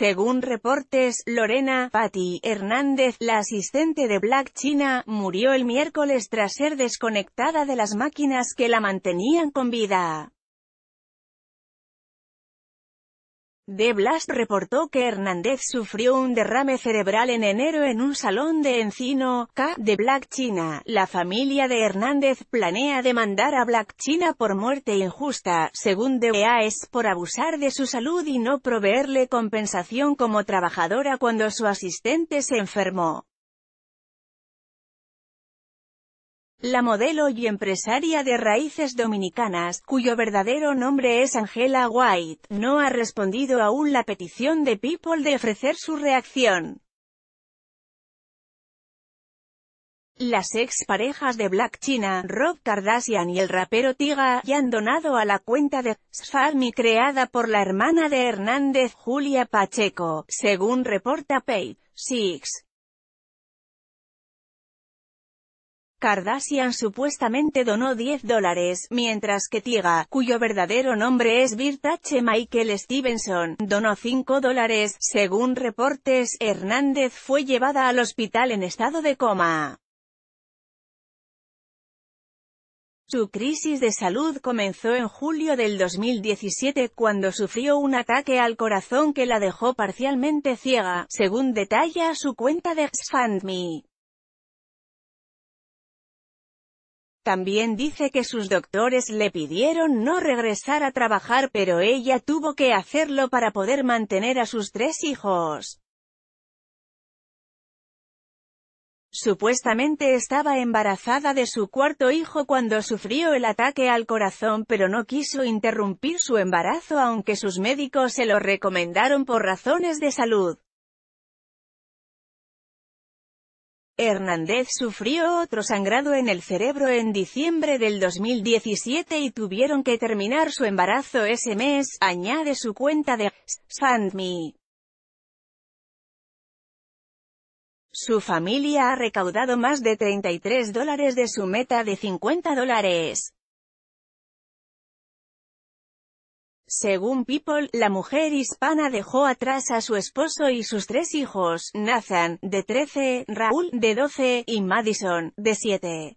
Según reportes, Lorena Patty, Hernández, la asistente de Black China, murió el miércoles tras ser desconectada de las máquinas que la mantenían con vida. De Blast reportó que Hernández sufrió un derrame cerebral en enero en un salón de Encino, K, de Black China. La familia de Hernández planea demandar a Black China por muerte injusta, según e es por abusar de su salud y no proveerle compensación como trabajadora cuando su asistente se enfermó. La modelo y empresaria de raíces dominicanas, cuyo verdadero nombre es Angela White, no ha respondido aún la petición de People de ofrecer su reacción. Las ex parejas de Black China, Rob Kardashian y el rapero Tiga, ya han donado a la cuenta de Sfami creada por la hermana de Hernández, Julia Pacheco, según reporta Page Six. Kardashian supuestamente donó 10 dólares, mientras que Tiga, cuyo verdadero nombre es Birtache Michael Stevenson, donó 5 dólares. Según reportes, Hernández fue llevada al hospital en estado de coma. Su crisis de salud comenzó en julio del 2017 cuando sufrió un ataque al corazón que la dejó parcialmente ciega, según detalla su cuenta de XFANDME. también dice que sus doctores le pidieron no regresar a trabajar pero ella tuvo que hacerlo para poder mantener a sus tres hijos. Supuestamente estaba embarazada de su cuarto hijo cuando sufrió el ataque al corazón pero no quiso interrumpir su embarazo aunque sus médicos se lo recomendaron por razones de salud. Hernández sufrió otro sangrado en el cerebro en diciembre del 2017 y tuvieron que terminar su embarazo ese mes, añade su cuenta de SandMe. Su familia ha recaudado más de 33 dólares de su meta de 50 dólares. Según People, la mujer hispana dejó atrás a su esposo y sus tres hijos, Nathan, de 13, Raúl, de 12, y Madison, de 7.